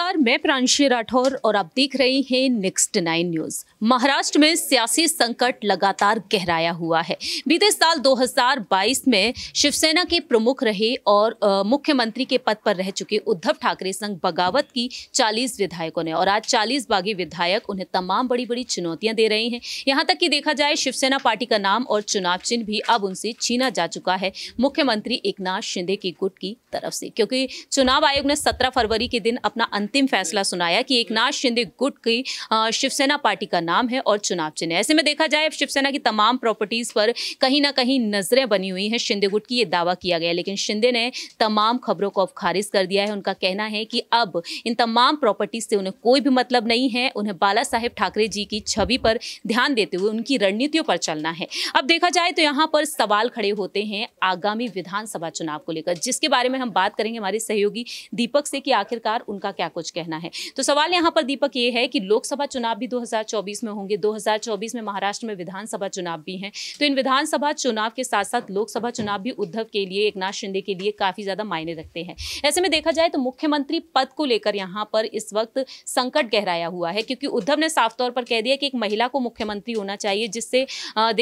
नमस्कार मैं प्रांशी राठौर और आप देख रहे हैं नेक्स्ट नाइन न्यूज महाराष्ट्र में सियासी संकट लगातार गहराया हुआ है बीते साल 2022 में शिवसेना के प्रमुख रहे और मुख्यमंत्री के पद पर रह चुके उद्धव ठाकरे संग बगावत की 40 विधायकों ने और आज 40 बागी विधायक उन्हें तमाम बड़ी बड़ी चुनौतियां दे रहे हैं यहाँ तक कि देखा जाए शिवसेना पार्टी का नाम और चुनाव चिन्ह भी अब उनसे छीना जा चुका है मुख्यमंत्री एक शिंदे की गुट की तरफ से क्योंकि चुनाव आयोग ने सत्रह फरवरी के दिन अपना अंतिम फैसला सुनाया कि एक नाथ शिंदे गुट की शिवसेना पार्टी का नाम है और चुनाव चिन्ह ऐसे में देखा जाए शिवसेना की तमाम प्रॉपर्टीज पर कहीं ना कहीं नजरें बनी हुई हैं शिंदे गुट की ये दावा किया गया लेकिन शिंदे ने तमाम खबरों को अब खारिज कर दिया है उनका कहना है कि अब इन तमाम प्रॉपर्टीज से उन्हें कोई भी मतलब नहीं है उन्हें बाला साहेब ठाकरे जी की छवि पर ध्यान देते हुए उनकी रणनीतियों पर चलना है अब देखा जाए तो यहाँ पर सवाल खड़े होते हैं आगामी विधानसभा चुनाव को लेकर जिसके बारे में हम बात करेंगे हमारे सहयोगी दीपक से कि आखिरकार उनका क्या क्या कुछ कहना है तो सवाल यहाँ पर दीपक ये है कि लोकसभा चुनाव भी 2024 में होंगे 2024 में महाराष्ट्र में विधानसभा चुनाव भी हैं तो इन विधानसभा चुनाव के साथ साथ लोकसभा चुनाव भी उद्धव के लिए एक शिंदे के लिए काफी ज्यादा मायने रखते हैं ऐसे में देखा जाए तो मुख्यमंत्री पद को लेकर यहाँ पर इस वक्त संकट गहराया हुआ है क्योंकि उद्धव ने साफ तौर पर कह दिया कि एक महिला को मुख्यमंत्री होना चाहिए जिससे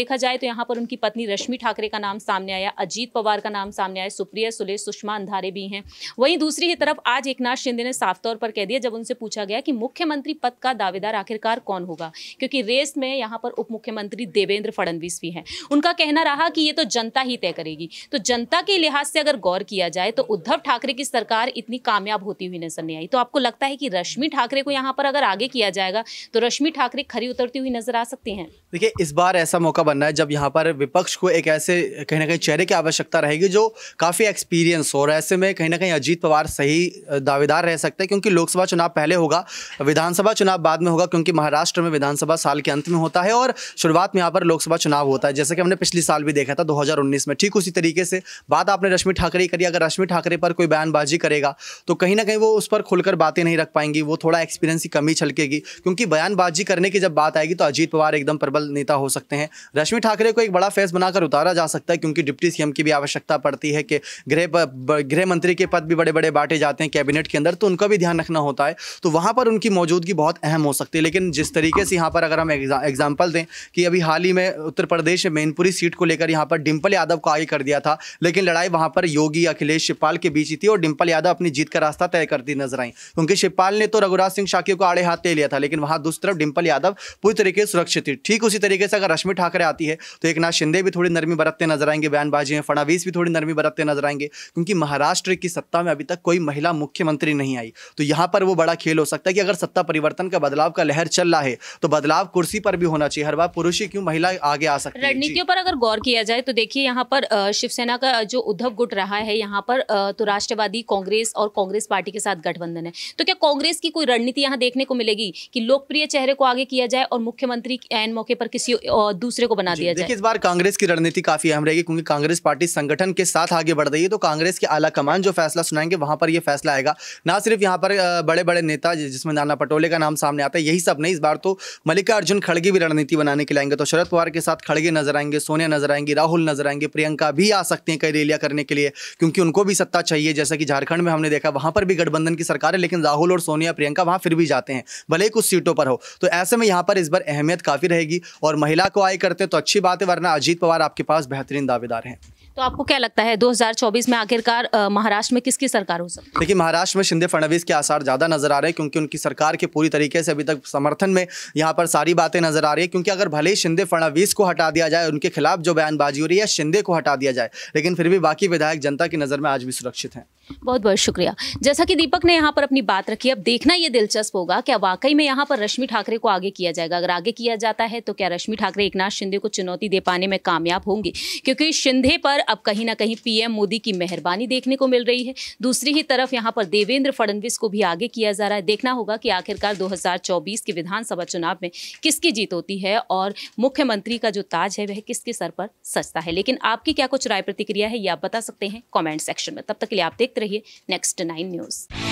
देखा जाए तो यहाँ पर उनकी पत्नी रश्मि ठाकरे का नाम सामने आया अजीत पवार का नाम सामने आया सुप्रिया सुले सुषमा अंधारे भी हैं वहीं दूसरी ही तरफ आज एकनाथ शिंदे ने साफ तौर पर कह दिया जब उनसे पूछा गया कि मुख्यमंत्री पद का दावेदार आखिरकार कौन होगा क्योंकि रेस में यहाँ पर उप मुख्यमंत्री देवेंद्र फडणवीस भी हैं उनका कहना रहा कि ये तो जनता ही तय करेगी तो जनता के लिहाज से अगर गौर किया जाए तो उद्धव ठाकरे की सरकार इतनी कामयाब होती हुई नजर नहीं आई तो आपको लगता है कि रश्मि ठाकरे को यहाँ पर अगर आगे किया जाएगा तो रश्मि ठाकरे खरी उतरती हुई नजर आ सकती हैं देखिए इस बार ऐसा मौका बन रहा है जब यहाँ पर विपक्ष को एक ऐसे कहीं ना कहीं चेहरे की आवश्यकता रहेगी जो काफ़ी एक्सपीरियंस हो और ऐसे में कहीं ना कहीं अजीत पवार सही दावेदार रह सकते हैं क्योंकि कि लोकसभा चुनाव पहले होगा विधानसभा चुनाव बाद में होगा क्योंकि महाराष्ट्र में विधानसभा साल के अंत में होता है और शुरुआत में यहाँ पर लोकसभा चुनाव होता है जैसे कि हमने पिछले साल भी देखा था दो में ठीक उसी तरीके से बात आपने रश्मि ठाकरे करी अगर रश्मि ठाकरे पर कोई बयानबाजी करेगा तो कहीं ना कहीं वो उस पर खुलकर बातें नहीं रख पाएंगी वो थोड़ा एक्सपीरियंस की कमी छलकेगी क्योंकि बयानबाजी करने की जब बात आएगी तो अजीत पवार एकदम प्रबल नेता हो सकते हैं रश्मि ठाकरे को एक बड़ा फेस बनाकर उतारा जा सकता है क्योंकि डिप्टी सीएम की भी आवश्यकता पड़ती है कि गृह गृह मंत्री के पद भी बड़े बड़े बांटे जाते हैं कैबिनेट के अंदर तो उनका भी ध्यान रखना होता है तो वहाँ पर उनकी मौजूदगी बहुत अहम हो सकती है लेकिन जिस तरीके से यहाँ पर अगर हम एग्जाम्पल दें कि अभी हाल ही में उत्तर प्रदेश में मैनपुरी सीट को लेकर यहाँ पर डिम्पल यादव को आगे कर दिया था लेकिन लड़ाई वहाँ पर योगी अखिलेश शिवपाल के बीच ही थी और डिम्पल यादव अपनी जीत का रास्ता तय करती नजर आई क्योंकि शिवपाल ने तो रघुराज सिंह शाकी को आड़े हाथ ले लिया था लेकिन वहाँ दूसरी तरफ डिम्पल यादव पूरी तरीके से सुरक्षित थी ठीक उसी तरीके से अगर रश्मि ठाकरे आती है तो एक नाथ शिंदे भी थोड़ी नरमी बरतते नजर आएंगे बयानबाजी में फड़ावीस भी थोड़ी नरमी बरतते नजर आएंगे क्योंकि महाराष्ट्र की सत्ता में अभी तक कोई महिला मुख्यमंत्री नहीं आई तो यहाँ पर वो बड़ा खेल हो सकता है कि अगर सत्ता परिवर्तन का बदलाव का लहर चल रहा है तो बदलाव कुर्सी पर भी होना चाहिए हर बार पुरुष ही क्यों महिला आगे आ सकती है रणनीतियों पर अगर गौर किया जाए तो देखिए यहाँ पर शिवसेना का जो उद्धव गुट रहा है यहाँ पर तो राष्ट्रवादी कांग्रेस और कांग्रेस पार्टी के साथ गठबंधन है तो क्या कांग्रेस की कोई रणनीति यहाँ देखने को मिलेगी कि लोकप्रिय चेहरे को आगे किया जाए और मुख्यमंत्री एन मौके पर किसी दूसरे को बना दिया जाए इस बार कांग्रेस की रणनीति काफी अहम रहेगी क्योंकि कांग्रेस पार्टी संगठन के साथ आगे बढ़ रही है तो कांग्रेस के आला कमान जो फैसला सुनाएंगे वहां पर यह फैसला आएगा ना सिर्फ यहाँ पर बड़े बड़े नेता जिसमें नाना पटोले का नाम सामने आता है यही सब नहीं इस बार तो मल्लिकार्जुन खड़गे भी रणनीति बनाने के लाएंगे तो शरद पवार के साथ खड़गे नजर आएंगे सोनिया नजर आएंगी राहुल नजर आएंगे प्रियंका भी आ सकती हैं कई रैलियां करने के लिए क्योंकि उनको भी सत्ता चाहिए जैसा कि झारखंड में हमने देखा वहां पर भी गठबंधन की सरकार है लेकिन राहुल और सोनिया प्रियंका वहां फिर भी जाते हैं भले ही कुछ सीटों पर हो तो ऐसे में यहां पर इस बार अहमियत काफ़ी रहेगी और महिला को आए करते तो अच्छी बात है वरना अजीत पवार आपके पास बेहतरीन दावेदार हैं तो आपको क्या लगता है 2024 में आखिरकार महाराष्ट्र में किसकी सरकार हो सकती है देखिए महाराष्ट्र में शिंदे फडणवीस के आसार ज़्यादा नजर आ रहे हैं क्योंकि उनकी सरकार के पूरी तरीके से अभी तक समर्थन में यहाँ पर सारी बातें नजर आ रही है क्योंकि अगर भले ही शिंदे फडणवीस को हटा दिया जाए उनके खिलाफ जो बयानबाजी हो रही है शिंदे को हटा दिया जाए लेकिन फिर भी बाकी विधायक जनता की नज़र में आज भी सुरक्षित हैं बहुत बहुत शुक्रिया जैसा कि दीपक ने यहाँ पर अपनी बात रखी अब देखना यह दिलचस्प होगा क्या वाकई में यहाँ पर रश्मि ठाकरे को आगे किया जाएगा अगर आगे किया जाता है तो क्या रश्मि ठाकरे एक नाथ शिंदे को चुनौती दे पाने में कामयाब होंगी क्योंकि शिंदे पर अब कहीं ना कहीं पीएम मोदी की मेहरबानी देखने को मिल रही है दूसरी ही तरफ यहाँ पर देवेंद्र फडणवीस को भी आगे किया जा रहा है देखना होगा कि आखिरकार दो के विधानसभा चुनाव में किसकी जीत होती है और मुख्यमंत्री का जो ताज है वह किसके सर पर सचता है लेकिन आपकी क्या कुछ राय प्रतिक्रिया है ये आप बता सकते हैं कॉमेंट सेक्शन में तब तक के लिए आप देखते देखते रहिए नेक्स्ट नाइन न्यूज़